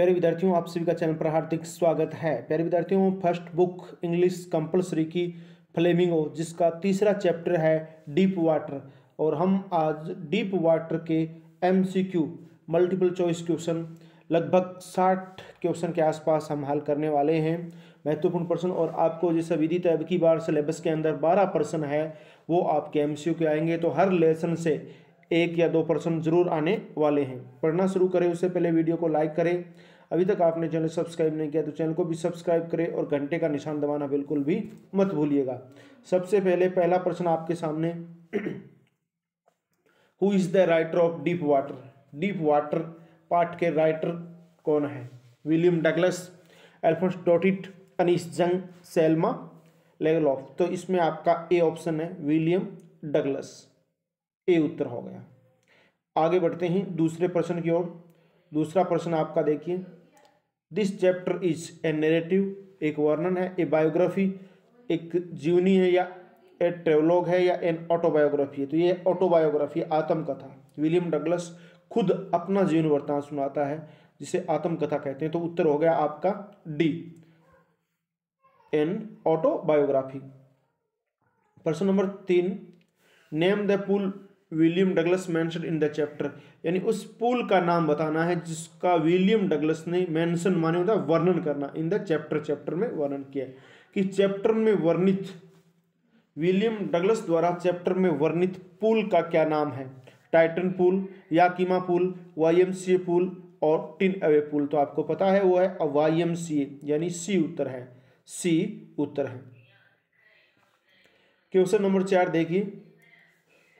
प्यारे विद्यार्थियों आप सभी का चैनल पर हार्दिक स्वागत है प्यारे विद्यार्थियों फर्स्ट बुक इंग्लिश कंपलसरी की फ्लेमिंगो जिसका तीसरा चैप्टर है डीप वाटर और हम आज डीप वाटर के एमसीक्यू मल्टीपल चॉइस क्वेश्चन लगभग साठ क्वेश्चन के आसपास हम हल करने वाले हैं महत्वपूर्ण प्रश्न और आपको जिस विदित तब अब की बार सिलेबस के अंदर बारह प्रश्न है वो आपके एम के आएंगे तो हर लेसन से एक या दो पर्सन जरूर आने वाले हैं पढ़ना शुरू करें उससे पहले वीडियो को लाइक करें अभी तक आपने चैनल सब्सक्राइब नहीं किया तो चैनल को भी सब्सक्राइब करें और घंटे का निशान दबाना बिल्कुल भी मत भूलिएगा सबसे पहले पहला प्रश्न आपके सामने who is the writer of deep water deep water part के राइटर कौन है William Douglas Alphonse Daudet Anees Jung Selma ऑफ तो इसमें आपका ए ऑप्शन है विलियम डगलस ए उत्तर हो गया आगे बढ़ते हैं दूसरे प्रश्न की ओर दूसरा प्रश्न आपका देखिए this chapter is a narrative एक वर्णन है ए बायोग्राफी एक जीवनी है या ए ट्रेवलॉग है या एन ऑटोबायोग्राफी है तो ये ऑटोबायोग्राफी आत्मकथा विलियम डगलस खुद अपना जीवन वर्तमान सुनाता है जिसे आत्मकथा कहते हैं तो उत्तर हो गया आपका डी एन ऑटोबायोग्राफी प्रश्न नंबर तीन name the pool William Douglas mention in the chapter यानी उस पुल का नाम बताना है जिसका विलियम डगलस ने मैंशन माने होता है वर्णन करना इन द चैप्टर चैप्टर में वर्णन किया कि चैप्टर में वर्णित विलियम डगलस द्वारा चैप्टर में वर्णित पुल का क्या नाम है Titan pool Yakima pool Y pool और टिन अवे पुल तो आपको पता है वो है वाई यानी सी उत्तर है सी उत्तर है क्वेश्चन नंबर चार देखिए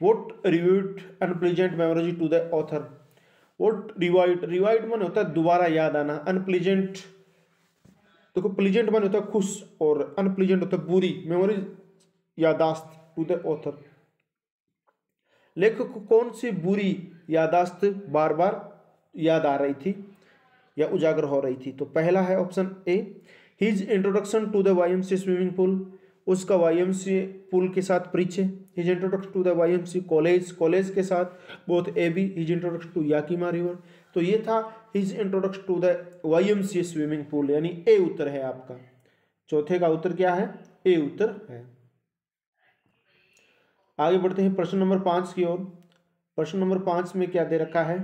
what revived unpleasant memories to the author what revived revived मन होता है दोबारा याद आना अनप्लीजेंट देखो प्लीजेंट मन होता है खुश और अनप्लीजेंट होता है बुरी मेमोरी यादाश्त टू द ऑथर लेखक को कौन सी बुरी यादाश्त बार बार याद आ रही थी या उजागर हो रही थी तो पहला है option A his introduction to the Y M C swimming pool उसका वाई पुल के साथ परिचय his introduction to the Y college college के साथ both A B his introduction to Yakima river तो ये था his introduction to the Y swimming pool यानी ए उत्तर है आपका चौथे का उत्तर क्या है ए उत्तर है आगे बढ़ते हैं प्रश्न नंबर पाँच की ओर प्रश्न नंबर पाँच में क्या दे रखा है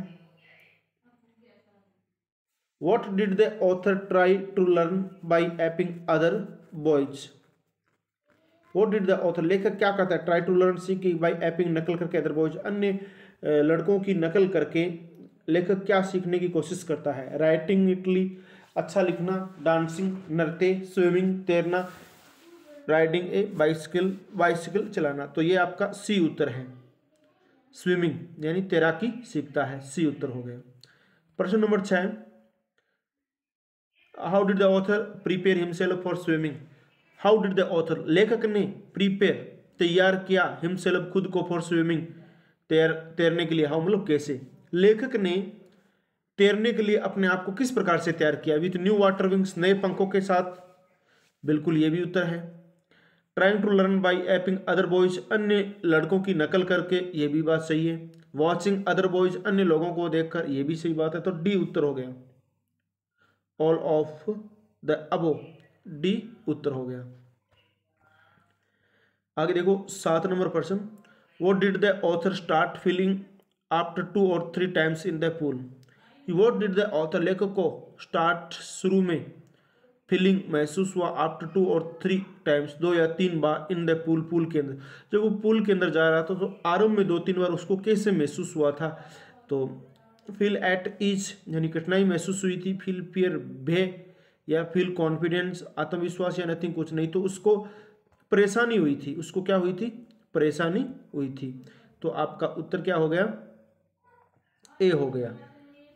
what did the author try to learn by aping other boys what did the author लेखक क्या करता है try to learn sinking by aping नकल करके अदरवाइज अन्य लड़कों की नकल करके लेखक क्या सीखने की कोशिश करता है राइटिंग इटली अच्छा लिखना डांसिंग नृत्य स्विमिंग तैरना राइडिंग ए बाइसिकल बाइसिकल चलाना तो ये आपका सी उत्तर है स्विमिंग यानी तैराकी सीखता है सी उत्तर हो गया प्रश्न नंबर छः how did the author prepare himself for swimming how did the author लेखक ने प्रीपेयर तैयार किया हिमसेल खुद को फॉर स्विमिंग तैर तैरने के लिए हाउ मतलब कैसे लेखक ने तैरने के लिए अपने आप को किस प्रकार से तैयार किया विथ न्यू वाटर विंग्स नए पंखों के साथ बिल्कुल ये भी उत्तर है trying to learn by aping other boys अन्य लड़कों की नकल करके ये भी बात सही है वॉचिंग अदर बॉयज अन्य लोगों को देखकर ये भी सही बात है तो डी उत्तर हो गया all of the above D उत्तर हो गया आगे देखो सात नंबर प्रश्न वो did the author start feeling after two और three times in the pool वो डिड द ऑथर लेखक को स्टार्ट शुरू में फीलिंग महसूस हुआ आफ्टर टू और थ्री टाइम्स दो या तीन बार इन द पूल पूल के अंदर जब वो पूल के अंदर जा रहा था तो आरंभ में दो तीन बार उसको कैसे महसूस हुआ था तो फील एट ईच यानी कठिनाई महसूस हुई थी फील पियर भे या फील कॉन्फिडेंस आत्मविश्वास या नथिंग कुछ नहीं तो उसको परेशानी हुई थी उसको क्या हुई थी परेशानी हुई थी तो आपका उत्तर क्या हो गया ए हो गया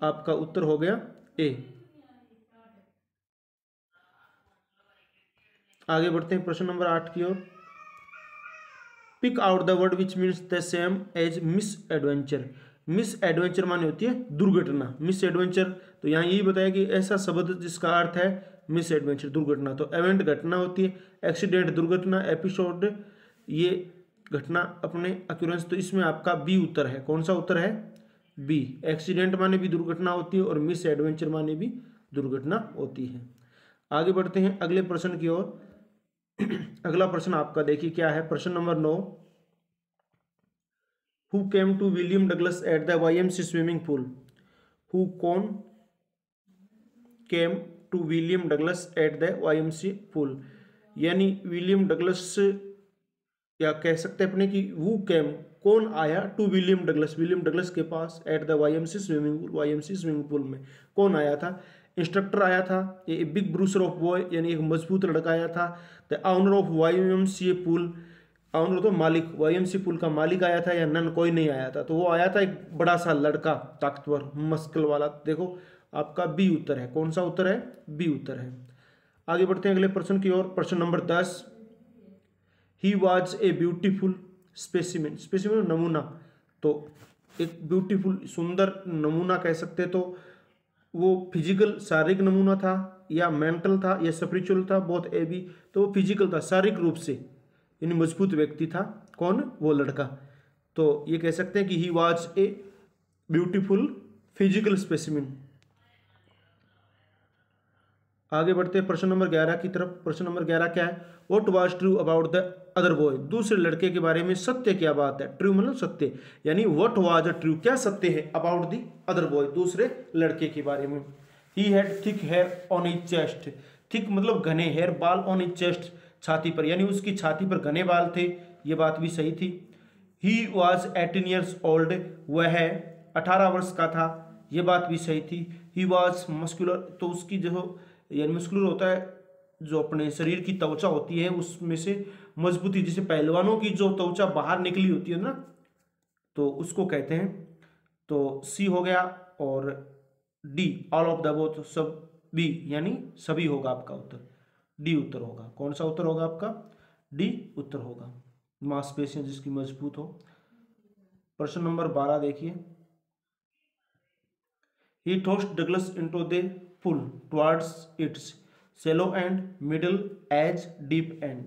आपका उत्तर हो गया ए आगे बढ़ते हैं प्रश्न नंबर आठ की ओर pick out the word which means the same as misadventure misadventure माने होती है दुर्घटना मिस एडवेंचर तो यहाँ यही बताया कि ऐसा शब्द जिसका अर्थ है मिस एडवेंचर दुर्घटना तो एवेंट घटना होती है एक्सीडेंट दुर्घटना एपिसोड ये घटना अपने अक्यूरेंस तो इसमें आपका बी उत्तर है कौन सा उत्तर है बी एक्सीडेंट माने भी दुर्घटना होती है और मिस एडवेंचर माने भी दुर्घटना होती है आगे बढ़ते हैं अगले प्रश्न की ओर अगला प्रश्न आपका देखिए क्या है प्रश्न नंबर नौ who came to william douglas at the ymc swimming pool who pool came to william douglas at the ymc pool यानी या कह सकते हैं अपने कि वो कैम कौन आया to William Douglas William Douglas के पास at the Y swimming pool Y swimming pool में कौन आया था इंस्ट्रक्टर आया था ये बिग ब्रूसर ऑफ बॉय यानी एक मजबूत लड़का आया था the owner of Y M C A pool उन तो मालिक वाईएमसी पुल का मालिक आया था या नन कोई नहीं आया था तो वो आया था एक बड़ा सा लड़का ताकतवर मस्कल वाला देखो आपका बी उत्तर है कौन सा उत्तर है बी उत्तर है आगे बढ़ते हैं अगले प्रश्न की ओर प्रश्न नंबर दस he was a beautiful specimen specimen नमूना तो एक ब्यूटीफुल सुंदर नमूना कह सकते तो वो फिजिकल शारीरिक नमूना था या मेंटल था या स्परिचुअल था बहुत ए भी तो वो फिजिकल था शारीरिक रूप से यानी मजबूत व्यक्ति था कौन वो लड़का तो ये कह सकते हैं कि he was a beautiful physical specimen आगे बढ़ते हैं प्रश्न नंबर ग्यारह की तरफ प्रश्न नंबर ग्यारह क्या है what was true about the other boy दूसरे लड़के के बारे में सत्य क्या बात है ट्रू मतलब सत्य यानी वट वॉज अ ट्रू क्या सत्य है अबाउट द अदर बॉय दूसरे लड़के के बारे में he had thick hair on his chest thick मतलब घने हेयर बाल ऑन इज चेस्ट छाती पर यानी उसकी छाती पर घने बाल थे ये बात भी सही थी he was eighteen years old वह अठारह वर्ष का था ये बात भी सही थी ही वॉज मस्कुलर तो उसकी जो यानी मस्कुलर होता है जो अपने शरीर की त्वचा होती है उसमें से मजबूती जैसे पहलवानों की जो त्वचा बाहर निकली होती है ना तो उसको कहते हैं तो सी हो गया और D all of the both सब बी यानी सभी होगा आपका उत्तर डी उत्तर होगा कौन सा उत्तर होगा आपका डी उत्तर होगा मांसपेशियां जिसकी मजबूत हो प्रश्न नंबर बारह देखिए he tossed Douglas into the pool towards its shallow end middle edge deep end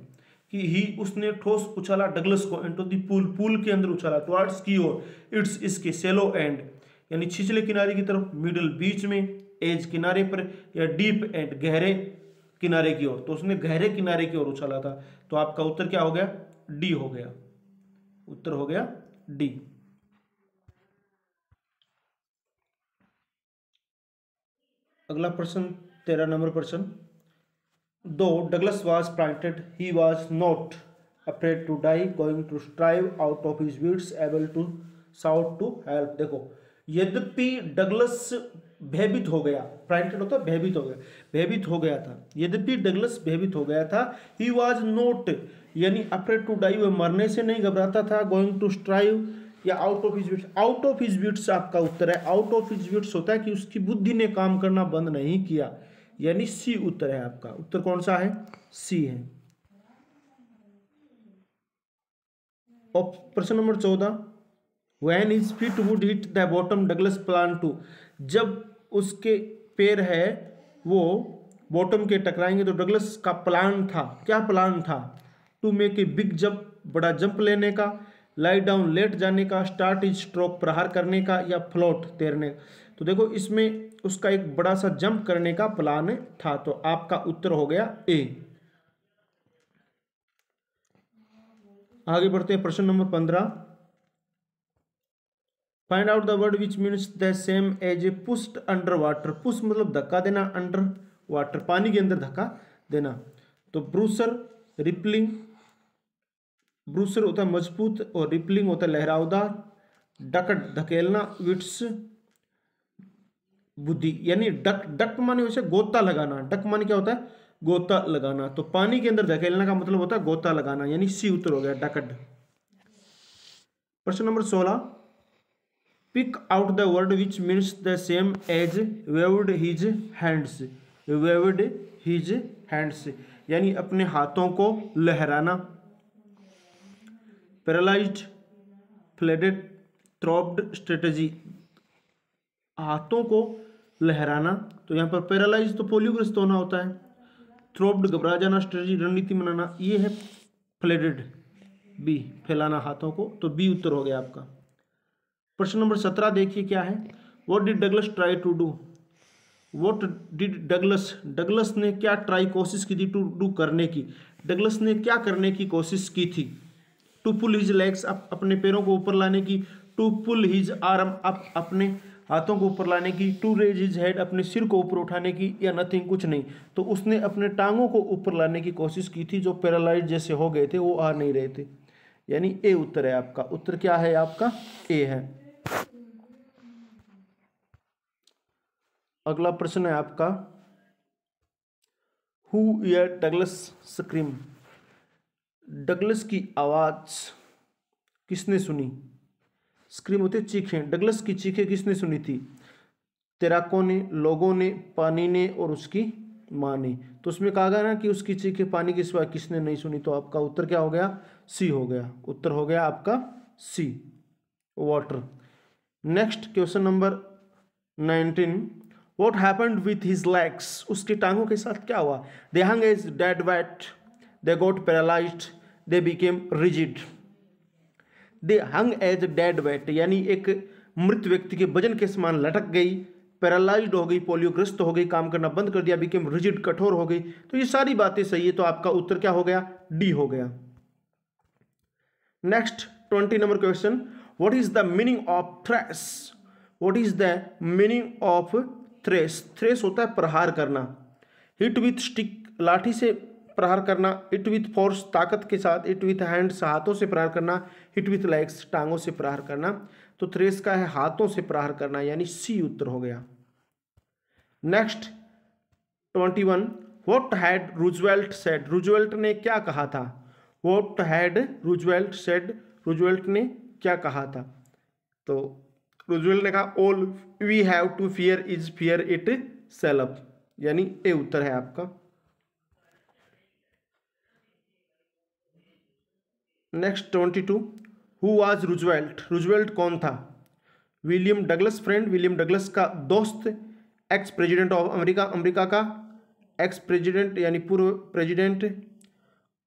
कि ही उसने ठोस उछाला डगलस को इंटू दी पुल पुल के अंदर उछाला टुवर्ड्स की ओर इट्स इसके सेलो एंड यानी छिछले किनारे की तरफ मिडल बीच में एज किनारे पर या डीप एंड गहरे किनारे की ओर तो उसने गहरे किनारे की ओर उछाला था तो आपका उत्तर क्या हो गया डी हो गया उत्तर हो गया डी अगला प्रश्न तेरह नंबर प्रश्न दो Douglas was planted he was not afraid to die going to strive out of his wits able to shout to help देखो यद्यपि डगलस भयभीत हो गया फ्रैंटेड होता तो है भयभीत हो गया भयभीत हो गया था यद्यपि डगलस भयभीत हो गया था ही वॉज नोट यानी अप्रेड टू डाई वह मरने से नहीं घबराता था गोइंग टू स्ट्राइव या out of his out of his आपका उत्तर है आउट ऑफ हिज होता है कि उसकी बुद्धि ने काम करना बंद नहीं किया यानी सी उत्तर है आपका उत्तर कौन सा है सी है प्रश्न नंबर चौदह when his feet would hit the bottom Douglas plan to जब उसके पैर है वो बॉटम के टकराएंगे तो डगलस का प्लान था क्या प्लान था to make a big jump बड़ा जंप लेने का लाइट डाउन लेट जाने का स्टार्ट इज स्ट्रोक प्रहार करने का या फ्लोट तैरने तो देखो इसमें उसका एक बड़ा सा जंप करने का प्लान था तो आपका उत्तर हो गया ए आगे बढ़ते हैं प्रश्न नंबर पंद्रह find out the word which means the same as a pushed under water pushed मतलब धक्का देना अंडर वाटर पानी के अंदर धक्का देना तो ब्रूसर रिपलिंग ब्रूसर होता है मजबूत और रिपलिंग होता है लहरावदार डक धकेलना विट्स बुद्धि यानी डक डक माने उसे गोता लगाना डक माने क्या होता है गोता लगाना तो पानी के अंदर धकेलना का मतलब होता है गोता लगाना यानी सी उत्तर हो गया डकड प्रश्न नंबर सोलह pick out the word which means the same as waved his hands waved his hands यानी अपने हाथों को लहराना पैरालाइज फ्लेडेड थ्रॉप्ड स्ट्रेटजी हाथों को लहराना तो यहाँ पर पैरालाइज तो पोलियोग्रस्त होना होता है थ्रोप्ड घबरा जाना स्ट्रेटजी रणनीति बनाना ये है फ्लेडेड बी फैलाना हाथों को तो बी उत्तर हो गया आपका प्रश्न नंबर सत्रह देखिए क्या है what did Douglas try to do what did Douglas Douglas ने क्या ट्राई कोशिश की थी टू डू करने की डगलस ने क्या करने की कोशिश की थी to pull his legs up अपने पैरों को ऊपर लाने की to pull his arm up अपने हाथों को ऊपर लाने की टू रेज हिज हेड अपने सिर को ऊपर उठाने की या नथिंग कुछ नहीं तो उसने अपने टांगों को ऊपर लाने की कोशिश की थी जो पैरालाइज जैसे हो गए थे वो आ नहीं रहे थे यानी ए उत्तर है आपका उत्तर क्या है आपका ए है अगला प्रश्न है आपका हु या डगलस स्क्रीम डगलस की आवाज़ किसने सुनी स्क्रीम होती चीखें डगलस की चीखें किसने सुनी थी तैराकों ने लोगों ने पानी ने और उसकी माँ ने तो उसमें कहा गया ना कि उसकी चीखें पानी के सिवा किसने नहीं सुनी तो आपका उत्तर क्या हो गया सी हो गया उत्तर हो गया आपका C water next question number nineteen what happened with his legs उसकी टांगों के साथ क्या हुआ they hung as dead weight they got paralysed they became rigid they hung as dead weight यानी एक मृत व्यक्ति के वजन के समान लटक गई पैरालाइज हो गई पोलियोग्रस्त हो गई काम करना बंद कर दिया बिकेम रिजिड कठोर हो गई तो ये सारी बातें सही है तो आपका उत्तर क्या हो गया डी हो गया next twenty number question what is the meaning of thrash what is the meaning of thrash thrash होता है प्रहार करना हिट विथ स्टिक लाठी से प्रहार करना हिट विथ फोर्स ताकत के साथ हिट विथ हैंड्स हाथों से प्रहार करना हिट विथ लेग्स टांगों से प्रहार करना तो थ्रेस का है हाथों से प्रहार करना यानी सी उत्तर हो गया next twenty one what had Roosevelt said Roosevelt ने क्या कहा था what had Roosevelt said Roosevelt ने क्या कहा था तो क्लोजुअल ने कहा all we have to fear is fear itself यानी ए उत्तर है आपका next twenty two who was Roosevelt Roosevelt कौन था William Douglas friend William Douglas का दोस्त ex president of America America का एक्स प्रेसिडेंट यानी पूर्व प्रेसिडेंट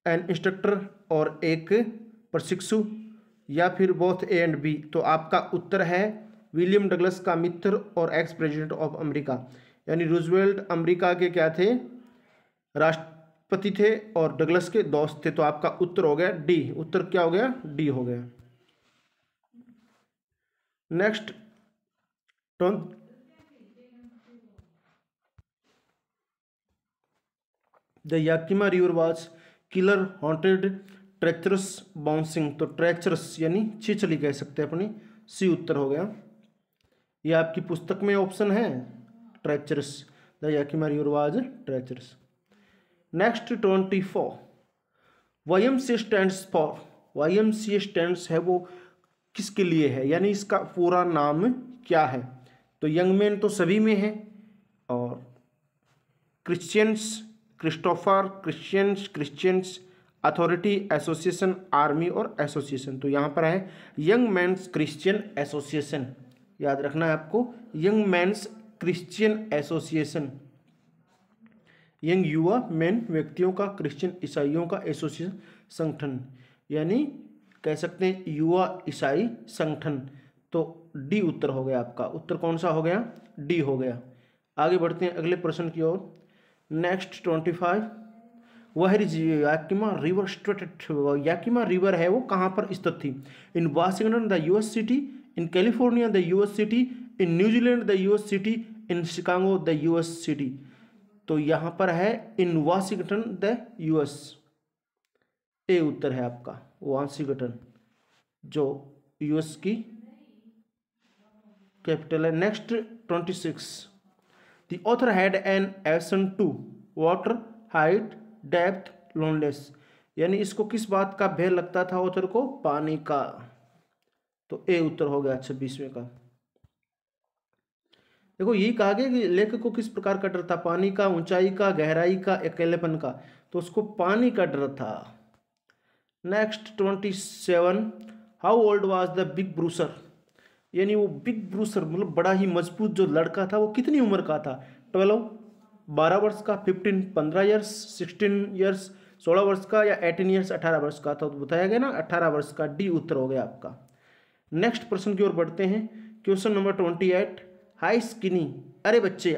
एन इंस्ट्रक्टर और एक प्रशिक्षु या फिर बोथ ए एंड बी तो आपका उत्तर है विलियम डगलस का मित्र और एक्स प्रेसिडेंट ऑफ अमेरिका यानी रूजवेल्ट अमेरिका के क्या थे राष्ट्रपति थे और डगलस के दोस्त थे तो आपका उत्तर हो गया डी उत्तर क्या हो गया डी हो गया next the Yakima river was killer haunted treacherous bouncing तो ट्रैक्चरस यानी छिछली कह सकते हैं अपनी सी उत्तर हो गया ये आपकी पुस्तक में ऑप्शन है treacherous the Yakima river was treacherous next twenty four Y M C stands for Y M C stands है वो किसके लिए है यानी इसका पूरा नाम क्या है तो यंग मैन तो सभी में है और Christians Christopher Christians Christians authority association army और एसोसिएशन तो यहाँ पर है यंग मैंस क्रिश्चियन एसोसिएशन याद रखना है आपको young man's Christian association young युवा मैन व्यक्तियों का क्रिश्चियन ईसाइयों का एसोसिएशन संगठन यानी कह सकते हैं युवा ईसाई संगठन तो डी उत्तर हो गया आपका उत्तर कौन सा हो गया डी हो गया आगे बढ़ते हैं अगले प्रश्न की ओर नेक्स्ट ट्वेंटी फाइव वह Yakima river state Yakima river है वो कहाँ पर स्थित थी in Washington the US city in California the US city in New Zealand Zealand, the US city, in Chicago, the US तो यहाँ पर है in Washington the US A उत्तर है आपका वाशिंगटन जो यूएस की कैपिटल है next twenty six the author had an aversion to water height depth loneliness यानी इसको किस बात का भेद लगता था ऑथर को पानी का तो ए उत्तर हो गया छब्बीसवें अच्छा का देखो यही कहा गया कि लेखक को किस प्रकार का डर था पानी का ऊंचाई का गहराई का अकेलेपन का तो उसको पानी का डर था next twenty seven how old was the big bruiser यानी वो बिग ब्रूसर मतलब बड़ा ही मजबूत जो लड़का था वो कितनी उम्र का था ट्वेल्व बारह वर्ष का फिफ्टीन पंद्रह ईयर्स सिक्सटीन ईयर्स सोलह वर्ष का या एटीन ईयर्स अठारह वर्ष का था तो बताया गया ना अठारह वर्ष का डी उत्तर हो गया आपका नेक्स्ट प्रश्न की ओर बढ़ते हैं question number twenty eight hi skinny अरे बच्चे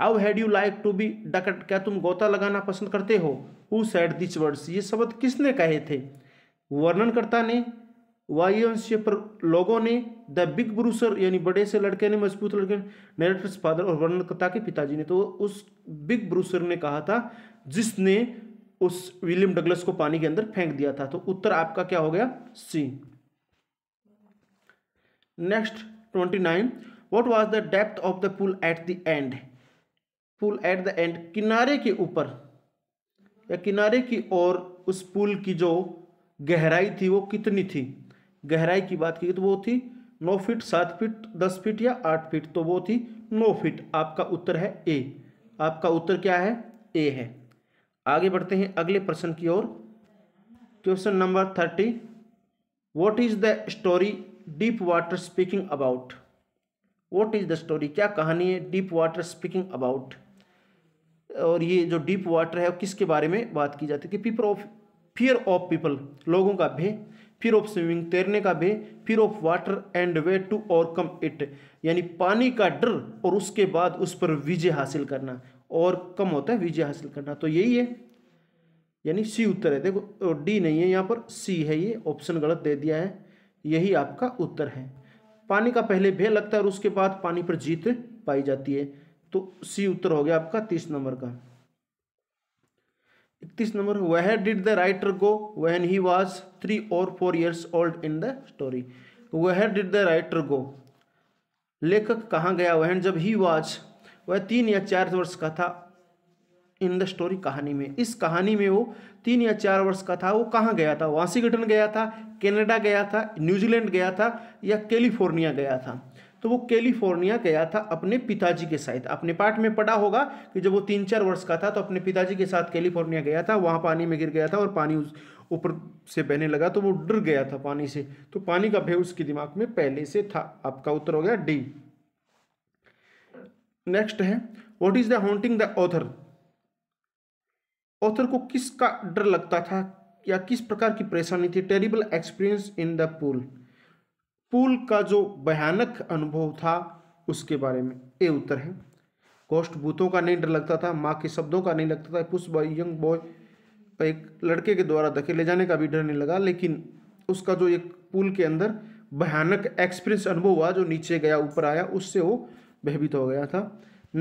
how had you like to be ducked क्या तुम गोता लगाना पसंद करते हो हु सैड दिस वर्ड्स ये शब्द किसने कहे थे वर्णनकर्ता ने वायुवंशीय पर लोगों ने द बिग ब्रूसर यानी बड़े से लड़के ने मजबूत लड़के ने फादर और वर्णनकर्ता के पिताजी ने तो उस बिग ब्रूसर ने कहा था जिसने उस विलियम डगलस को पानी के अंदर फेंक दिया था तो उत्तर आपका क्या हो गया सी next 29 what was the depth of the pool at the end pool at the end किनारे के ऊपर या किनारे की ओर उस पुल की जो गहराई थी वो कितनी थी गहराई की बात की तो वो थी नौ फीट सात फीट दस फीट या आठ फीट तो वो थी नौ फीट आपका उत्तर है ए आपका उत्तर क्या है ए है आगे बढ़ते हैं अगले प्रश्न की ओर question number thirty what is the story deep water speaking about what is the story क्या कहानी है डीप वाटर स्पीकिंग अबाउट और ये जो डीप वाटर है किसके बारे में बात की जाती है कि people of fear of people लोगों का भय फिर ऑफ स्विमिंग तैरने का भय fear of water and way to overcome it यानी पानी का डर और उसके बाद उस पर विजय हासिल करना और कम होता है विजय हासिल करना तो यही है यानी सी उत्तर है देखो डी नहीं है यहाँ पर सी है ये ऑप्शन गलत दे दिया है यही आपका उत्तर है पानी का पहले भे लगता है और उसके बाद पानी पर जीत पाई जाती है तो सी उत्तर हो गया आपका तीस नंबर का इकतीस नंबर वह did the writer go when he was three और four years old in the story where did the writer go लेखक कहाँ गया वहन जब ही वॉज वह तीन या चार वर्ष का था इन द स्टोरी कहानी में इस कहानी में वो तीन या चार वर्ष का था वो कहाँ गया था वाशिंगटन गया था कनाडा गया था न्यूजीलैंड गया था या कैलिफोर्निया गया था तो वो कैलिफोर्निया गया था अपने पिताजी के साथ अपने पाठ में पढ़ा होगा कि जब वो तीन चार वर्ष का था तो अपने पिताजी के साथ कैलिफोर्निया गया था वहाँ पानी में गिर गया था और पानी उस ऊपर से बहने लगा तो वो डर गया था पानी से तो पानी का भय उसके दिमाग में पहले से था आपका उत्तर हो गया डी नेक्स्ट है what is the haunting the author author को किसका डर लगता था या किस प्रकार की परेशानी थी terrible experience in the pool pool का जो भयानक अनुभव था उसके बारे में ये उत्तर है कोष्ट भूतों का नहीं डर लगता था माँ के शब्दों का नहीं लगता था पुष्प यंग बॉय एक लड़के के द्वारा धकेले जाने का भी डर नहीं लगा लेकिन उसका जो एक पुल के अंदर भयानक एक्सपीरियंस अनुभव हुआ जो नीचे गया ऊपर आया उससे वो भयभीत हो गया था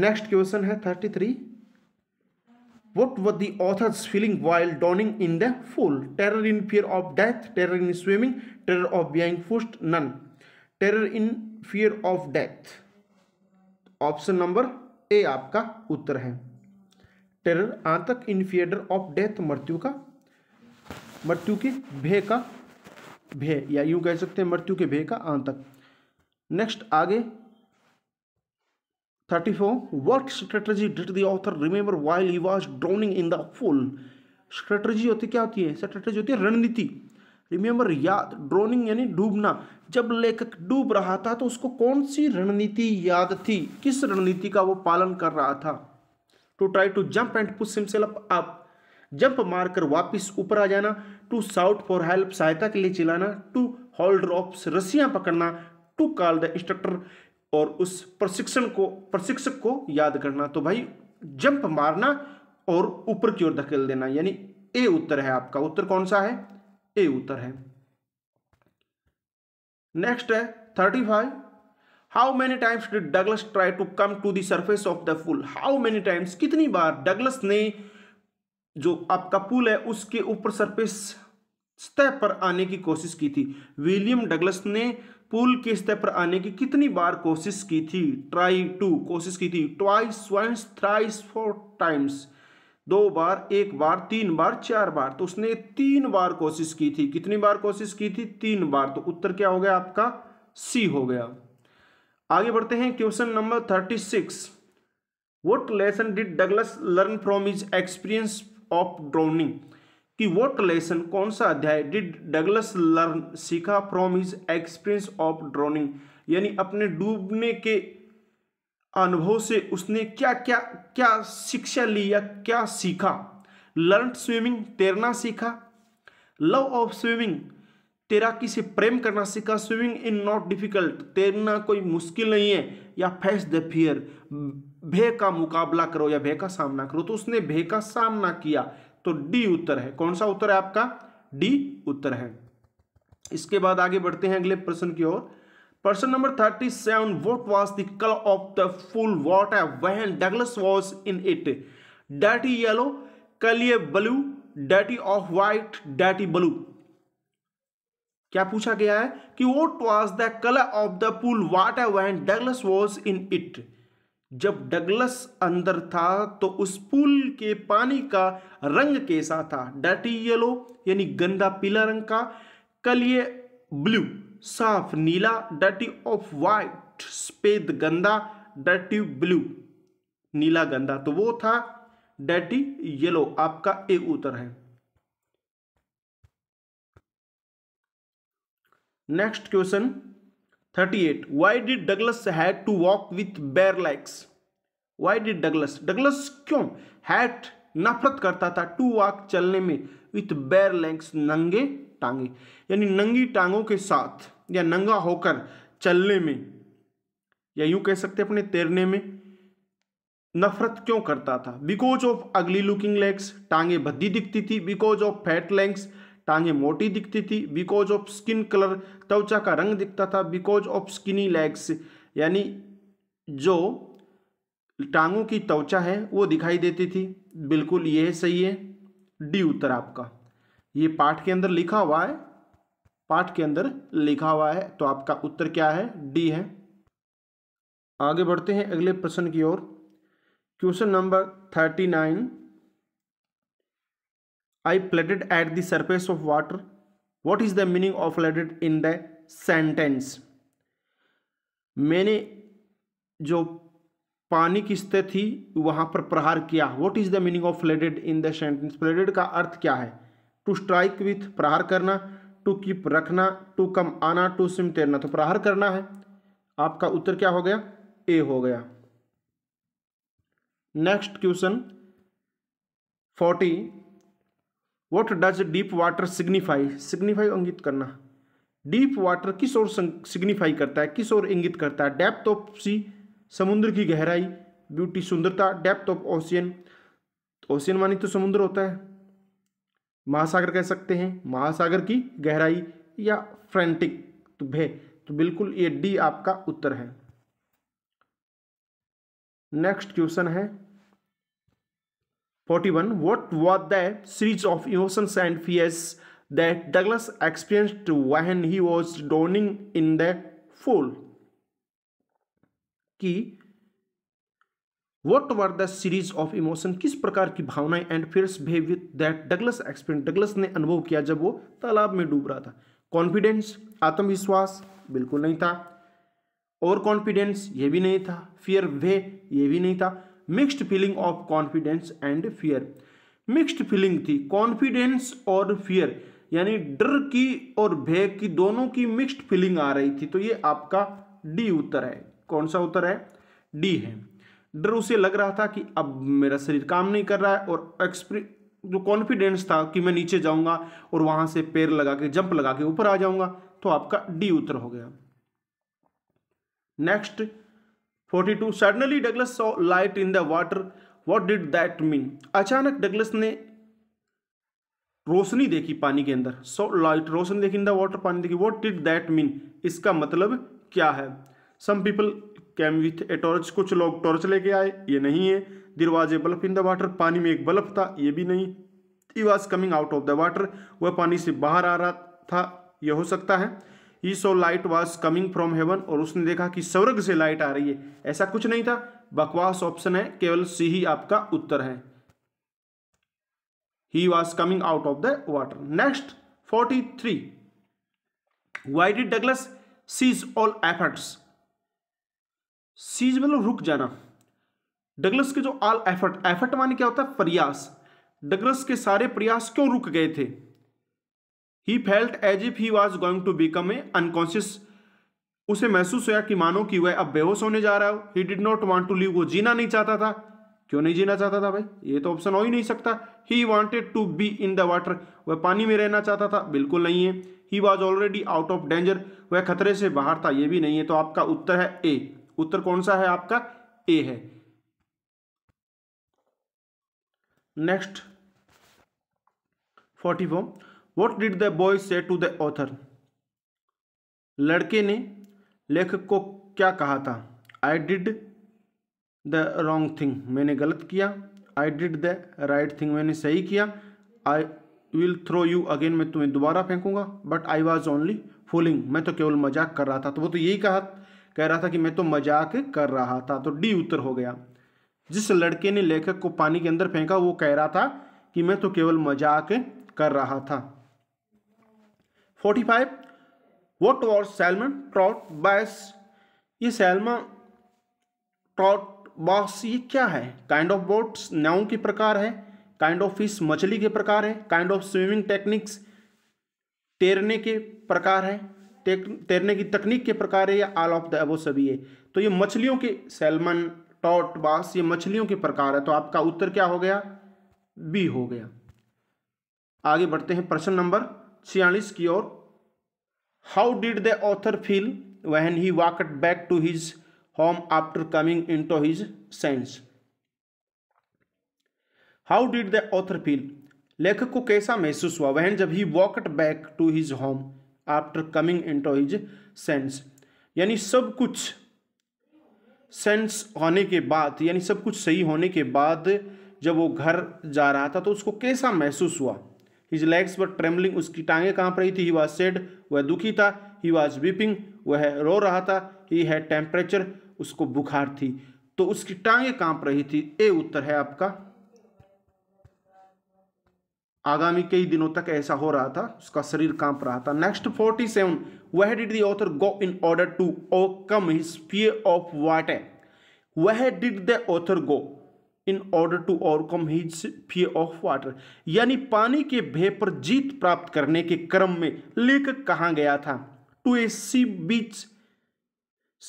नेक्स्ट क्वेश्चन है thirty three What were the authors feeling while donning in the full Terror in fear of death, terror in swimming, terror of being pushed, none. Terror in fear of death. option number a आपका उत्तर है terror आतंक इन fear of death मृत्यु का मृत्यु के भय का भय या यूं कह सकते हैं मृत्यु के भय का आतंक नेक्स्ट आगे 34. What strategy did the author remember while he was drowning in the pool? Strategy होती क्या होती है स्ट्रेटजी होती है रणनीति रिमेंबर याद ड्रोनिंग यानी डूबना जब लेखक डूब रहा था तो उसको कौन सी रणनीति याद थी किस रणनीति का वो पालन कर रहा था to try to jump and push himself up jump मारकर वापस ऊपर आ जाना टू साउट फॉर हेल्प सहायता के लिए चिल्लाना टू होल्ड रॉप्स रस्सियां पकड़ना टू कॉल द इंस्ट्रक्टर और उस प्रशिक्षण को प्रशिक्षक को याद करना तो भाई जंप मारना और ऊपर की ओर धकेल देना यानी ए उत्तर है आपका उत्तर कौन सा है ए उत्तर है नेक्स्ट है thirty five how many times did Douglas try to come to the surface of the pool how many times कितनी बार डगलस ने जो आपका पुल है उसके ऊपर सरफेस स्तर पर आने की कोशिश की थी विलियम डगलस ने पुल के स्तर पर आने की कितनी बार कोशिश की थी ट्राई टू कोशिश की थी twice once thrice four times दो बार एक बार तीन बार चार बार तो उसने तीन बार कोशिश की थी कितनी बार कोशिश की थी तीन बार तो उत्तर क्या हो गया आपका सी हो गया आगे बढ़ते हैं question number thirty six what lesson did Douglas learn from his experience of drowning कि वॉट लेसन कौन सा अध्याय डिड डगलस लर्न सीखा from his experience of drowning यानी अपने डूबने के अनुभव से उसने क्या क्या क्या शिक्षा ली या क्या सीखा लर्न स्विमिंग तैरना सीखा लव ऑफ स्विमिंग तैराकी से प्रेम करना सीखा स्विमिंग इन नॉट डिफिकल्ट तैरना कोई मुश्किल नहीं है या फेस द फियर भय का मुकाबला करो या भय का सामना करो तो उसने भय का सामना किया तो डी उत्तर है कौन सा उत्तर है आपका डी उत्तर है इसके बाद आगे बढ़ते हैं अगले प्रश्न की ओर प्रश्न number thirty seven what was the colour of the full watt वहन Douglas was in it डैटी yellow कलिय ब्लू डैटी ऑफ व्हाइट डैटी ब्लू क्या पूछा गया है कि what was the colour of the पुल वाट वहन डगलस वॉज इन इट जब डगलस अंदर था तो उस पुल के पानी का रंग कैसा था डटी येलो यानी गंदा पीला रंग का ये ब्लू साफ नीला डटी ऑफ वाइट स्पेद गंदा डटी ब्लू नीला गंदा तो वो था डटी येलो आपका ए उत्तर है next question 38 why did douglas had to walk with bare legs why did douglas douglas क्यों had नफरत करता था टू वॉक चलने में विथ बेयर लेग्स नंगे टांगे यानी नंगी टांगों के साथ या नंगा होकर चलने में या यूं कह सकते अपने तैरने में नफरत क्यों करता था because of ugly looking legs टांगे भद्दी दिखती थी बिकॉज ऑफ फैट लेग्स टांगे मोटी दिखती थी बिकॉज ऑफ स्किन कलर त्वचा का रंग दिखता था बिकॉज ऑफ स्किनी लेग्स यानी जो टांगों की त्वचा है वो दिखाई देती थी बिल्कुल ये सही है डी उत्तर आपका ये पाठ के अंदर लिखा हुआ है पाठ के अंदर लिखा हुआ है तो आपका उत्तर क्या है डी है आगे बढ़ते हैं अगले प्रश्न की ओर question number thirty nine I flooded at the surface of water. What is the meaning of flooded in the sentence? मैंने जो पानी की स्थिति थी वहाँ पर प्रहार किया what is the meaning of flooded in the sentence flooded का अर्थ क्या है टू स्ट्राइक विथ प्रहार करना टू कीप रखना टू कम आना टू स्विम तैरना तो प्रहार करना है आपका उत्तर क्या हो गया ए हो गया next question forty what does deep water signify signify इंगित करना डीप वाटर किस ओर सिग्निफाई करता है किस ओर इंगित करता है डेप्थ ऑफ सी समुद्र की गहराई ब्यूटी सुंदरता डेप्थ ऑफ ओशियन ओशियन मानी तो समुद्र होता है महासागर कह सकते हैं महासागर की गहराई या फ्रेंटिक तो भे तो बिल्कुल ये डी आपका उत्तर है नेक्स्ट क्वेश्चन है 41 what was the series of emotions and fears that douglas experienced when he was drowning in the pool की what were the series of emotion किस प्रकार की भावनाएं and fears behaviour that Douglas experience Douglas ने अनुभव किया जब वो तालाब में डूब रहा था कॉन्फिडेंस आत्मविश्वास बिल्कुल नहीं था ओवर कॉन्फिडेंस ये भी नहीं था फियर वे ये भी नहीं था mixed feeling of confidence and fear mixed feeling थी कॉन्फिडेंस और फियर यानी डर की और भय की दोनों की मिक्स्ड फीलिंग आ रही थी तो ये आपका डी उत्तर है कौन सा उत्तर है डी है डर उसे लग रहा था कि अब मेरा शरीर काम नहीं कर रहा है और एक्सप्री जो कॉन्फिडेंस था कि मैं नीचे जाऊंगा और वहां से पैर लगा के जंप लगा के ऊपर आ जाऊंगा तो आपका डी उत्तर हो गया next 42 suddenly Douglas saw light in the water what did that mean अचानक डगलस ने रोशनी देखी पानी के अंदर सो लाइट रोशनी देखी इन द वाटर पानी देखी वॉट डिड दैट मीन इसका मतलब क्या है some people came with a torch कुछ लोग टॉर्च लेके आए ये नहीं है दरवाजे बल्फ इन द वाटर पानी में एक बल्ब था ये भी नहीं he was coming out of the water वह पानी से बाहर आ रहा था यह हो सकता है he so light was coming from heaven और उसने देखा कि स्वर्ग से लाइट आ रही है ऐसा कुछ नहीं था बकवास ऑप्शन है केवल सी ही आपका उत्तर है he was coming out of the water next forty three why did Douglas cease all efforts cease मतलब रुक जाना डगलस के जो ऑल एफर्ट एफर्ट माने क्या होता है प्रयास डगलस के सारे प्रयास क्यों रुक गए थे he felt as if he was going to become a unconscious उसे महसूस हुआ कि मानो कि वह अब बेहोश होने जा रहा हो he did not want to leave वो जीना नहीं चाहता था क्यों नहीं जीना चाहता था भाई ये तो ऑप्शन हो ही नहीं सकता he wanted to be in the water वह पानी में रहना चाहता था बिल्कुल नहीं है he was already out of danger वह खतरे से बाहर था यह भी नहीं है तो आपका उत्तर है ए उत्तर कौन सा है आपका ए है next forty four what did the boy say to the author लड़के ने लेखक को क्या कहा था I did the wrong thing मैंने गलत किया I did the right thing मैंने सही किया I will throw you again मैं तुम्हें दोबारा फेंकूंगा but I was only fooling मैं तो केवल मजाक कर रहा था तो वो तो यही कहा कह रहा था कि मैं तो मजाक कर रहा था तो डी उत्तर हो गया जिस लड़के ने लेखक को पानी के अंदर फेंका वो कह रहा था कि मैं तो केवल मजाक कर रहा था forty five what was salmon trout bass ये सैलमन ट्रॉट बॉस ये क्या है काइंड ऑफ बोट्स नाउ के प्रकार है काइंड ऑफ फिश मछली के प्रकार है काइंड ऑफ स्विमिंग टेक्निक्स तैरने के प्रकार है तैरने की तकनीक के प्रकार है या ऑल ऑफ द अबो सभी है तो ये मछलियों के सैलमन टॉट बास ये मछलियों के प्रकार है तो आपका उत्तर क्या हो गया बी हो गया आगे बढ़ते हैं प्रश्न नंबर छियालीस की ओर how did the author feel when he walked back to his home after coming into his senses how did the author feel लेखक को कैसा महसूस हुआ वहन जब he walked back to his home after coming into his senses यानी सब कुछ sense होने के बाद यानी सब कुछ सही होने के बाद जब वो घर जा रहा था तो उसको कैसा महसूस हुआ हिज लेग्स व ट्रेमलिंग उसकी टांगें कांप रही थी ही वॉज सेड वह दुखी था ही वॉज वीपिंग वह रो रहा था ही है टेम्परेचर उसको बुखार थी तो उसकी टांगें कांप रही थी ए उत्तर है आपका आगामी कई दिनों तक ऐसा हो रहा था उसका शरीर कांप रहा था next forty seven where did the author go in order to overcome his fear of water where did the author go in order to overcome his fear of water यानी पानी के भय पर जीत प्राप्त करने के क्रम में लेखक कहाँ गया था टू ए सी बीच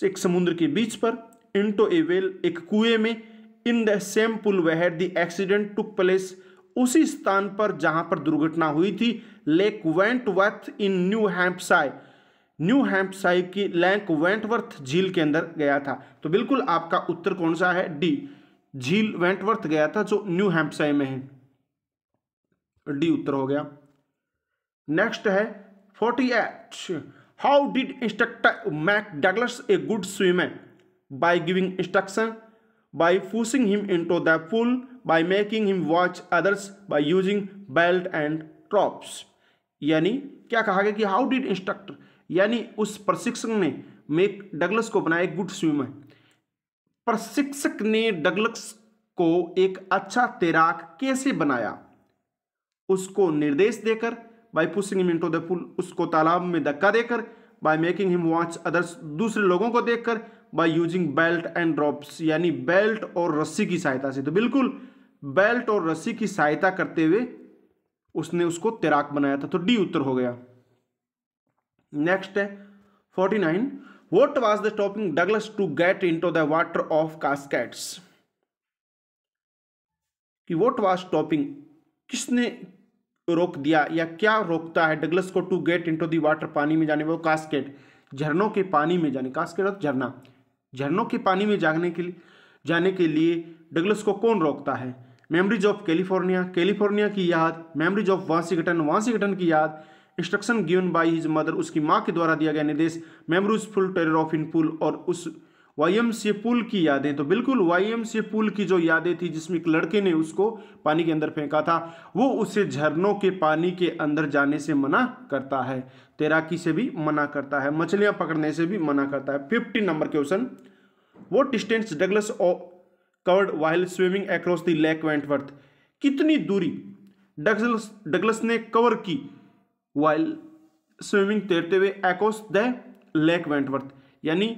एक समुद्र के बीच पर इंटो ए वेल एक कुएं में in the same pool where the accident took place उसी स्थान पर जहां पर दुर्घटना हुई थी lake Wentworth in New Hampshire New Hampshire की लैक वेंटवर्थ झील के अंदर गया था तो बिल्कुल आपका उत्तर कौन सा है डी झील वेंटवर्थ गया था जो न्यू हैम्पशायर में है डी उत्तर हो गया नेक्स्ट है forty eight how did instructor make Douglas a good swimmer by giving instruction by pushing him into the pool by making him watch others by using belt and ropes यानी क्या कहा गया कि how did instructor यानी उस प्रशिक्षक ने make Douglas को बनाया गुड स्विमर प्रशिक्षक ने डगलक्स को एक अच्छा तैराक कैसे बनाया उसको निर्देश देकर by pushing him into the pool उसको तालाब में धक्का देकर by making him watch others दूसरे लोगों को देखकर by using belt and ropes यानी बेल्ट और रस्सी की सहायता से तो बिल्कुल बेल्ट और रस्सी की सहायता करते हुए उसने उसको तैराक बनाया था तो डी उत्तर हो गया नेक्स्ट है forty nine What was the stopping Douglas to get into the water of Cascades? कि वोट वाज टॉपिंग किसने रोक दिया या क्या रोकता है डगलस को to get into the water पानी में जाने वो कास्केट झरनों के पानी में जाने कास्केट और झरना झरनों के पानी में जाने के लिए जाने के लिए डगलस को कौन रोकता है मेमरीज ऑफ कैलिफोर्निया कैलिफोर्निया की याद मेमरीज ऑफ वाशिंगटन वाशिंगटन की याद instruction given by his mother उसकी माँ के द्वारा दिया गया निर्देश memories full terror of in pool और उस वाई पुल की यादें तो बिल्कुल वाई पुल की जो यादें थी जिसमें एक लड़के ने उसको पानी के अंदर फेंका था वो उसे झरनों के पानी के अंदर जाने से मना करता है तैराकी से भी मना करता है मछलियां पकड़ने से भी मना करता है fifteen number question what distance Douglas covered while swimming across the lake Wentworth कितनी दूरी डगलस डगलस ने कवर की वाइल स्विमिंग तैरते हुए एकोस द लेक वेंटवर्थ यानी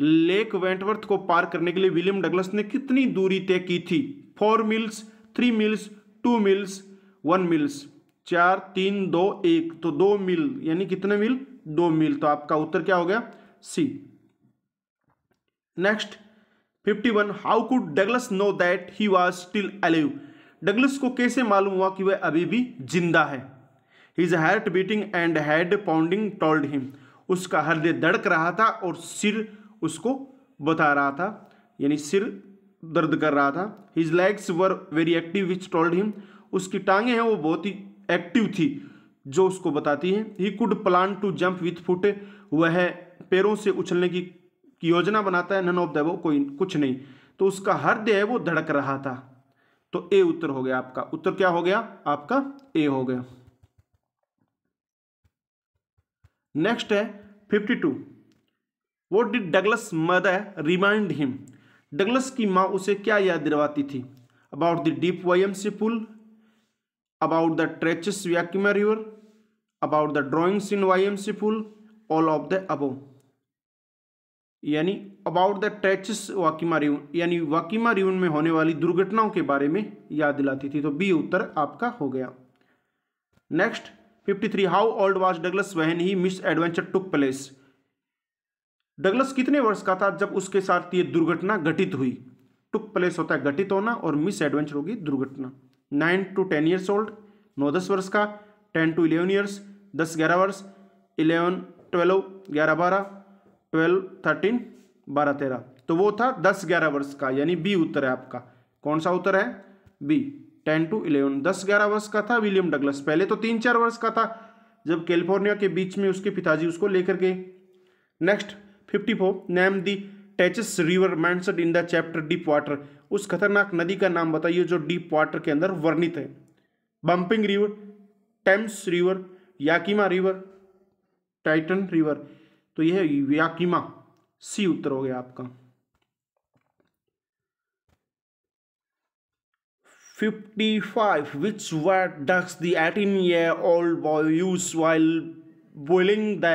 लेक वेंटवर्थ को पार करने के लिए विलियम डगलस ने कितनी दूरी तय की थी four miles three miles two miles one miles चार तीन दो एक तो दो मील यानी कितने मील दो मील तो आपका उत्तर क्या हो गया C next fifty one how could Douglas know that he was still alive Douglas को कैसे मालूम हुआ कि वह अभी भी जिंदा है his heart beating and head pounding told him उसका हृदय धड़क रहा था और सिर उसको बता रहा था यानी सिर दर्द कर रहा था his legs were very active which told him उसकी टांगें हैं वो बहुत ही एक्टिव थी जो उसको बताती हैं he could plan to jump with foot वह पैरों से उछलने की, की योजना बनाता है नन ऑफ द वो कोई कुछ नहीं तो उसका हृदय है वो धड़क रहा था तो ए उत्तर हो गया आपका उत्तर क्या हो गया आपका ए हो गया नेक्स्ट है fifty two what did Douglas mother remind him Douglas की माँ उसे क्या याद दिलवाती थी about the deep Y C pool about the treacherous Yakima river about the drownings in Y C pool all of the above यानी about the टैचस Yakima river यानी वाकिमा रिवन में होने वाली दुर्घटनाओं के बारे में याद दिलाती थी तो बी उत्तर आपका हो गया next 53 how old was Douglas when he misadventure took place Douglas कितने वर्ष का था जब उसके साथ ये दुर्घटना घटित हुई टुक प्लेस होता है घटित होना और मिस एडवेंचर होगी दुर्घटना nine to ten years old नौ दस वर्ष का टेन टू इलेवन ईयर्स दस ग्यारह वर्ष इलेवन ट्वेल्व ग्यारह बारह ट्वेल्व थर्टीन बारह तेरह तो वो था दस ग्यारह वर्ष का यानी बी उत्तर है आपका कौन सा उत्तर है बी टेन टू इलेवन दस ग्यारह वर्ष का था विलियम डगलस पहले तो तीन चार वर्ष का था जब कैलिफोर्निया के बीच में उसके पिताजी उसको लेकर गए next fifty four name the टैचस river mentioned in the chapter deep water उस खतरनाक नदी का नाम बताइए जो डीप वाटर के अंदर वर्णित है Bumping river Thames river Yakima river Tieton river तो यह याकिमा सी उत्तर हो गया आपका 55 which word does the 18 year old boy use while boiling the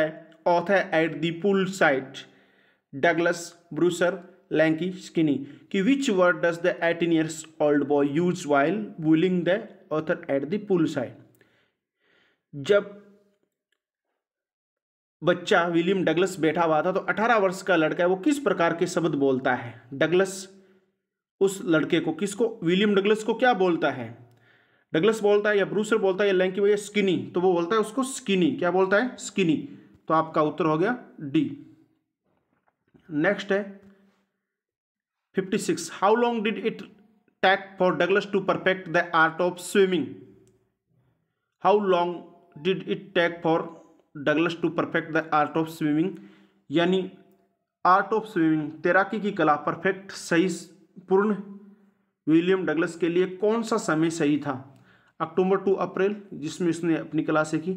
author at the pool site douglas brucer lanky skinny Ki which word does the 18 years old boy use while boiling the author at the pool site jab बच्चा William Douglas बैठा हुआ था तो 18 वर्ष का लड़का है वो किस प्रकार के शब्द बोलता है डगलस उस लड़के को किसको विलियम डगलस को क्या बोलता है डगलस बोलता है या ब्रूसर बोलता है या लैंकी भैया स्किनी तो वो बोलता है उसको स्किनी क्या बोलता है स्किनी तो आपका उत्तर हो गया डी नेक्स्ट है fifty six how long did it take for Douglas to perfect the art of swimming how long did it take for Douglas to perfect the art of swimming यानी art of swimming तैराकी की कला perfect सही पूर्ण William Douglas के लिए कौन सा समय सही था अक्टूबर टू अप्रैल जिसमें उसने अपनी क्लासें की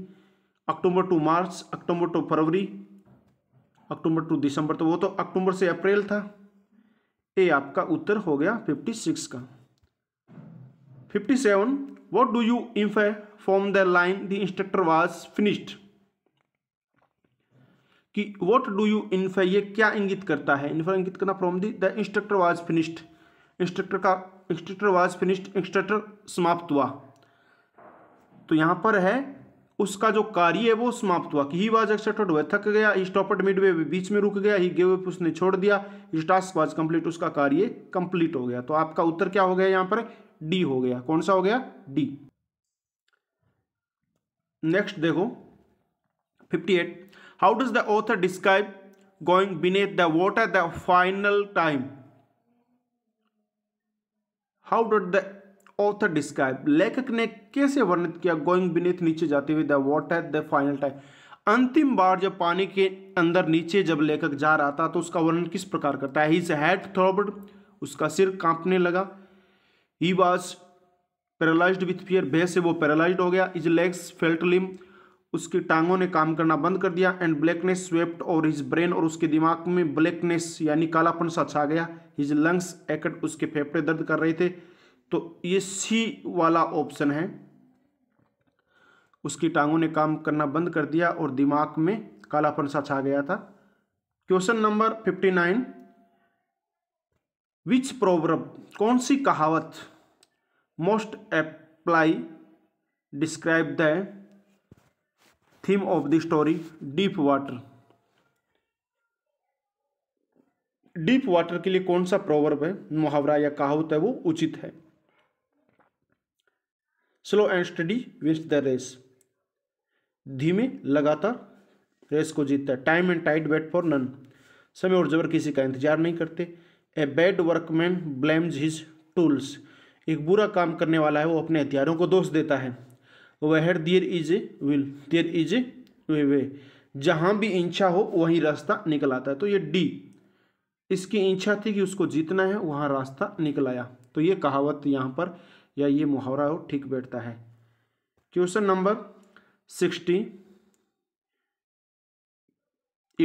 October to March October to February October to December तो वो तो अक्टूबर से अप्रैल था ए आपका उत्तर हो गया फिफ्टी सिक्स का fifty seven what do you infer from the line the instructor was finished कि वॉट डू यू इन्फर ये क्या इंगित करता है इन्फर इंगित करना from the the instructor was finished instructor का इंस्ट्रक्टर वाज फिनिश्ड इंस्ट्रक्टर समाप्त हुआ तो यहाँ पर है उसका जो कार्य है वो समाप्त हुआ कि ही वाज एक्सेप्टेड वह थक गया ही स्टॉपड मिड वे बीच में रुक गया ही गेव अप उसने छोड़ दिया हिज टास्क वाज कंप्लीट उसका कार्य कंप्लीट हो गया तो आपका उत्तर क्या हो गया यहाँ पर डी हो गया कौन सा हो गया डी नेक्स्ट देखो fifty eight How does the author describe going beneath the water the final time? How did the author describe लेखक ने कैसे वर्णित किया going beneath नीचे जाते हुए the water the final time अंतिम बार जब पानी के अंदर नीचे जब लेखक जा रहा था तो उसका वर्णन किस प्रकार करता है ही हेड थ्रोबड उसका सिर कांपने लगा he was paralyse with fear भय से वो पैरालाइज हो गया इज लेग्स फेल्ट लिम उसकी टांगों ने काम करना बंद कर दिया and blackness swept over his brain और उसके दिमाग में ब्लैकनेस यानी कालापन सा छा गया हिज लंग्स एकट उसके फेफड़े दर्द कर रहे थे तो ये सी वाला ऑप्शन है उसकी टांगों ने काम करना बंद कर दिया और दिमाग में कालापन सा छा गया था question number fifty nine which proverb कौन सी कहावत most apply describe the theme of the story deep water deep water के लिए कौन सा प्रोवर्ब है मुहावरा या कहावत है वो उचित है slow and steady wins the race धीमे लगातार रेस को जीतता है time and tide wait for none समय और जबर किसी का इंतजार नहीं करते a bad workman blames his tools एक बुरा काम करने वाला है वो अपने हथियारों को दोष देता है where there is a will there is a way जहां भी इच्छा हो वही रास्ता निकल आता है तो ये डी इसकी इच्छा थी कि उसको जीतना है वहां रास्ता निकल आया तो ये कहावत यहां पर या ये मुहावरा हो ठीक बैठता है question number sixty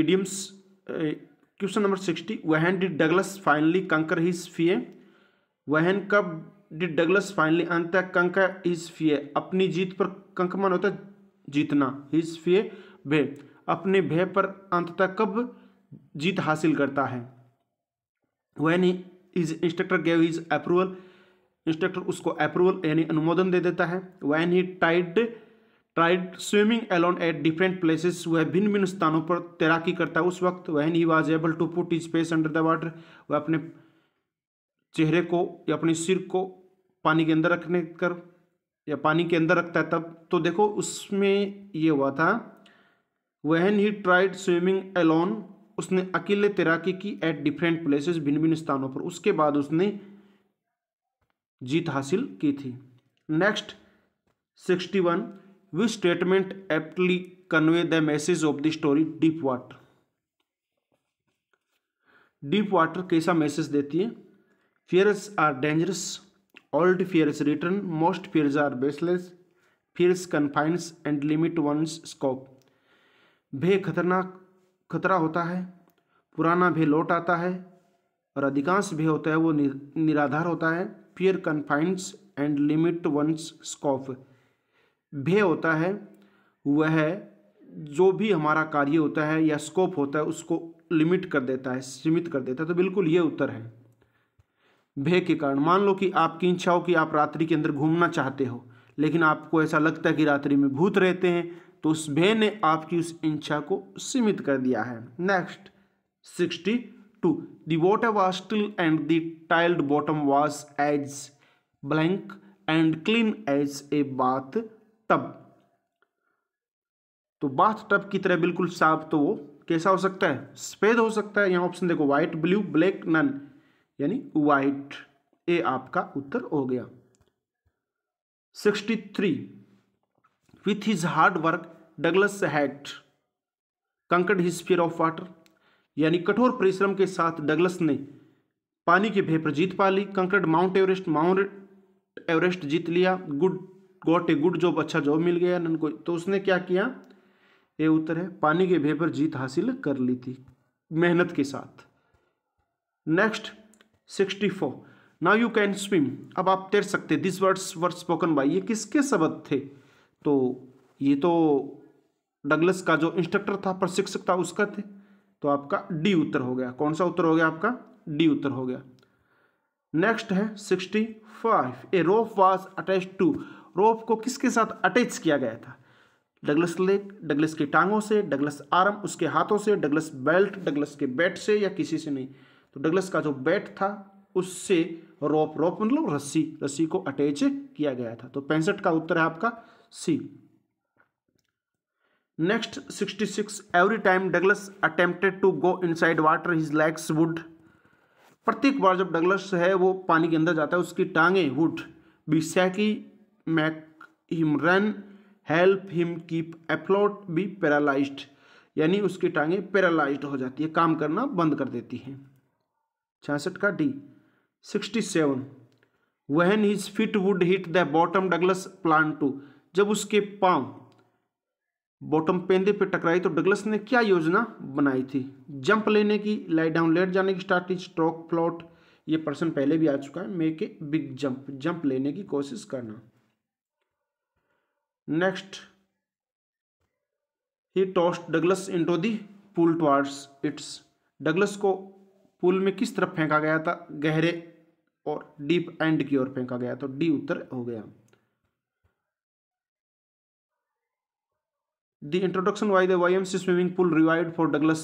idioms question number sixty when did Douglas finally conquer his fear when कब डिड डगलस फाइनली अंत तक कंक इज फिए अपनी जीत पर कंक मन होता है जीतना हिज फिए भे अपने भय पर अंत तक कब जीत हासिल करता है when is instructor gave his approval instructor उसको अप्रूवल यानी अनुमोदन दे देता है when he tied tried swimming alone at different places वह भिन्न भिन्न स्थानों पर तैराकी करता है उस वक्त when he was able to put his face under the water वह अपने चेहरे को या अपने सिर को पानी के अंदर रखने कर या पानी के अंदर रखता है तब तो देखो उसमें ये हुआ था वहन ही ट्राइड स्विमिंग एलोन उसने अकेले तैराकी की एट डिफरेंट प्लेसेस भिन्न भिन्न स्थानों पर उसके बाद उसने जीत हासिल की थी next sixty one which statement aptly convey the message of the story deep water deep water कैसा मैसेज देती है fears are dangerous old fears return most fears are baseless fears confines and limit one's scope भय खतरनाक खतरा होता है पुराना भय लौट आता है और अधिकांश भय होता है वो निराधार होता है fear confines and limit one's scope भय होता है वह जो भी हमारा कार्य होता है या स्कोप होता है उसको लिमिट कर देता है सीमित कर देता है तो बिल्कुल ये उत्तर है भय के कारण मान लो कि आपकी इच्छा हो कि आप रात्रि के अंदर घूमना चाहते हो लेकिन आपको ऐसा लगता है कि रात्रि में भूत रहते हैं तो उस भय ने आपकी उस इच्छा को सीमित कर दिया है next sixty two daughter water was still and the tiled bottom was as blank and clean as a bathtub तो बाथ टब की तरह बिल्कुल साफ तो वो कैसा हो सकता है सफ़ेद हो सकता है यहाँ ऑप्शन देखो व्हाइट ब्लू ब्लैक नन यानी वाइट ए आपका उत्तर हो गया sixty three with his hard work Douglas had conquered his fear of water यानी कठोर परिश्रम के साथ डगलस ने पानी की भेपर पर जीत पा ली conquered Mount Everest Mount Everest जीत लिया good got a good job अच्छा जॉब मिल गया नन को तो उसने क्या किया ये उत्तर है पानी के भेपर पर जीत हासिल कर ली थी मेहनत के साथ next sixty four now you can swim अब आप तैर सकते this words word spoken by ये किसके शब्द थे तो ये तो डगलस का जो इंस्ट्रक्टर था प्रशिक्षक था उसका थे तो आपका डी उत्तर हो गया कौन सा उत्तर हो गया आपका डी उत्तर हो गया नेक्स्ट है sixty five a rope was attached to rope को किसके साथ अटैच किया गया था डगलस लेग डगलस की टांगों से डगलस आर्म उसके हाथों से डगलस बेल्ट डगलस के बैट से या किसी से नहीं तो डगलस का जो बैट था उससे रोप रोप मतलब रस्सी रस्सी को अटैच किया गया था तो पैंसठ का उत्तर है आपका C next sixty six every time Douglas attempted to go inside water his legs would प्रत्येक बार जब डगलस है वो पानी के अंदर जाता है उसकी टांगे वुड सैकी make him run help him keep afloat be paralyzed यानी उसकी टांगे पैरालाइज्ड हो जाती है काम करना बंद कर देती हैं छियासठ का D sixty seven when his feet would hit the bottom Douglas plan to जब उसके पांव बॉटम पेंदे पे टकराई तो डगलस ने क्या योजना बनाई थी जंप लेने की लाइट डाउन लेट जाने की स्टार्ट स्ट्रोक फ्लॉट ये पर्सन पहले भी आ चुका है make a big jump jump लेने की कोशिश करना next he tossed Douglas into the pool towards its Douglas को पुल में किस तरफ फेंका गया था गहरे और डीप एंड की ओर फेंका गया तो डी उत्तर हो गया the introduction why the Y M C swimming pool revived for Douglas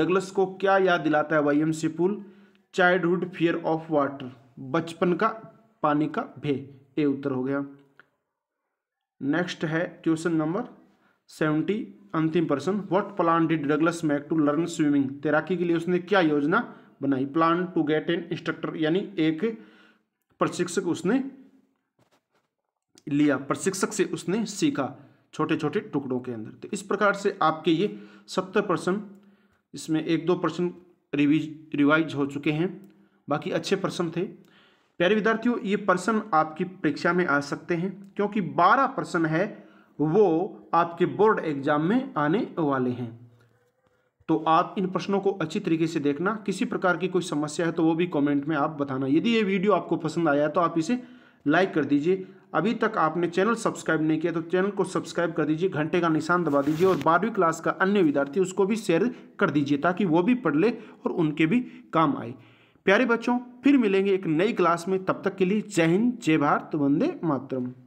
Douglas को क्या याद दिलाता है Y M C pool childhood fear of water बचपन का पानी का भे ए उत्तर हो गया नेक्स्ट है क्वेश्चन नंबर सेवेंटी अंतिम प्रश्न what plan did Douglas make to learn swimming तैराकी के लिए उसने क्या योजना बनाई plan to get an instructor यानी एक प्रशिक्षक उसने लिया प्रशिक्षक से उसने सीखा छोटे छोटे टुकड़ों के अंदर तो इस प्रकार से आपके ये सत्तर प्रश्न इसमें एक दो प्रश्न रिवीज रिवाइज हो चुके हैं बाकी अच्छे प्रश्न थे प्यारे विद्यार्थियों ये प्रश्न आपकी परीक्षा में आ सकते हैं क्योंकि बारह प्रश्न है वो आपके बोर्ड एग्जाम में आने वाले हैं तो आप इन प्रश्नों को अच्छी तरीके से देखना किसी प्रकार की कोई समस्या है तो वो भी कमेंट में आप बताना यदि ये वीडियो आपको पसंद आया है तो आप इसे लाइक कर दीजिए अभी तक आपने चैनल सब्सक्राइब नहीं किया तो चैनल को सब्सक्राइब कर दीजिए घंटे का निशान दबा दीजिए और बारहवीं क्लास का अन्य विद्यार्थी उसको भी शेयर कर दीजिए ताकि वो भी पढ़ ले और उनके भी काम आए प्यारे बच्चों फिर मिलेंगे एक नई क्लास में तब तक के लिए जय हिंद जय भारत वंदे मातरम